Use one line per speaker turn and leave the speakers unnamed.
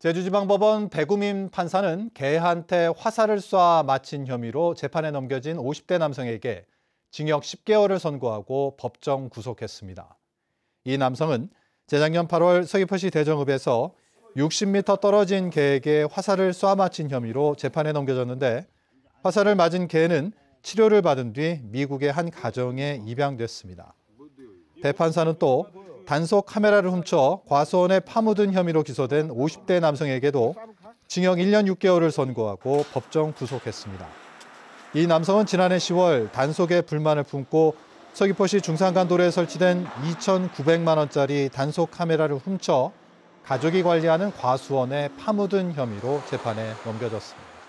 제주지방법원 배구민 판사는 개한테 화살을 쏴 맞힌 혐의로 재판에 넘겨진 50대 남성에게 징역 10개월을 선고하고 법정 구속했습니다. 이 남성은 재작년 8월 서귀포시 대정읍에서 60m 떨어진 개에게 화살을 쏴 맞힌 혐의로 재판에 넘겨졌는데 화살을 맞은 개는 치료를 받은 뒤 미국의 한 가정에 입양됐습니다. 대판사는 또 단속 카메라를 훔쳐 과수원에 파묻은 혐의로 기소된 50대 남성에게도 징역 1년 6개월을 선고하고 법정 구속했습니다. 이 남성은 지난해 10월 단속에 불만을 품고 서귀포시 중산간도로에 설치된 2,900만 원짜리 단속 카메라를 훔쳐 가족이 관리하는 과수원에 파묻은 혐의로 재판에 넘겨졌습니다.